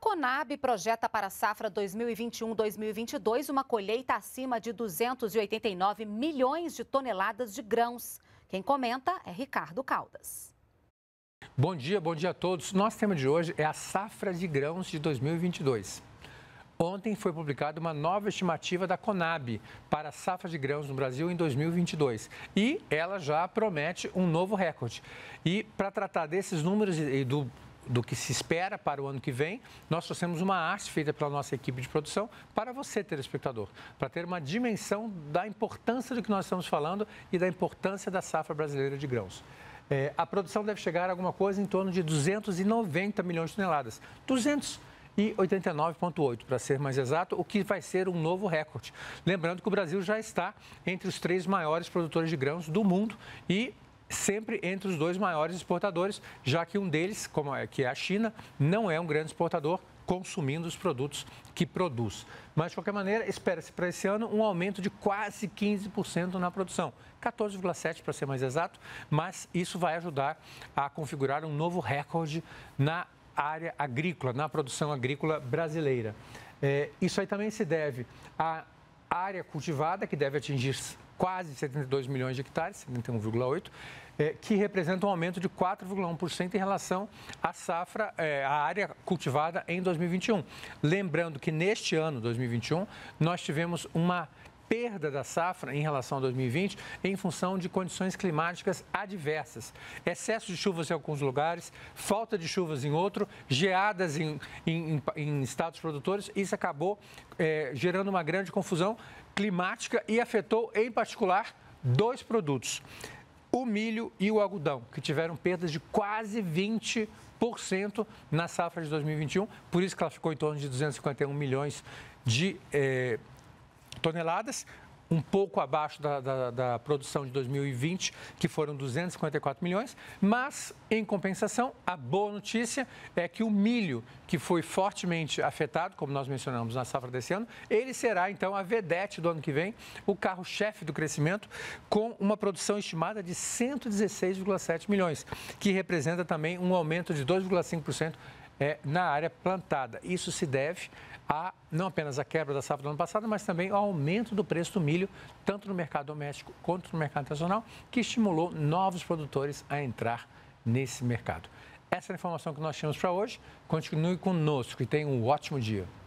Conab projeta para a safra 2021-2022 uma colheita acima de 289 milhões de toneladas de grãos. Quem comenta é Ricardo Caldas. Bom dia, bom dia a todos. Nosso tema de hoje é a safra de grãos de 2022. Ontem foi publicada uma nova estimativa da Conab para a safra de grãos no Brasil em 2022 e ela já promete um novo recorde. E para tratar desses números e do do que se espera para o ano que vem, nós trouxemos uma arte feita pela nossa equipe de produção para você, telespectador, para ter uma dimensão da importância do que nós estamos falando e da importância da safra brasileira de grãos. É, a produção deve chegar a alguma coisa em torno de 290 milhões de toneladas. 200 e 89,8, para ser mais exato, o que vai ser um novo recorde. Lembrando que o Brasil já está entre os três maiores produtores de grãos do mundo e sempre entre os dois maiores exportadores, já que um deles, como é, que é a China, não é um grande exportador, consumindo os produtos que produz. Mas, de qualquer maneira, espera-se para esse ano um aumento de quase 15% na produção, 14,7% para ser mais exato, mas isso vai ajudar a configurar um novo recorde na área agrícola, na produção agrícola brasileira. É, isso aí também se deve a área cultivada, que deve atingir quase 72 milhões de hectares, 71,8, é, que representa um aumento de 4,1% em relação à safra, é, à área cultivada em 2021. Lembrando que neste ano, 2021, nós tivemos uma perda da safra em relação a 2020 em função de condições climáticas adversas. Excesso de chuvas em alguns lugares, falta de chuvas em outro, geadas em, em, em estados produtores. Isso acabou é, gerando uma grande confusão climática e afetou, em particular, dois produtos o milho e o algodão, que tiveram perdas de quase 20% na safra de 2021, por isso que ela ficou em torno de 251 milhões de eh, toneladas, um pouco abaixo da, da, da, produção de 2020, que foram 254 milhões, mas, em compensação, a boa notícia é que o milho, que foi fortemente afetado, como nós mencionamos na safra desse ano, ele será, então, a vedete do ano que vem, o carro-chefe do crescimento, com uma produção estimada de 116,7 milhões, que representa também um aumento de 2,5% é, na área plantada. Isso se deve a não apenas a quebra da safra do ano passado, mas também ao aumento do preço do milho, tanto no mercado doméstico quanto no mercado internacional, que estimulou novos produtores a entrar nesse mercado. Essa é a informação que nós tínhamos para hoje. Continue conosco e tenha um ótimo dia.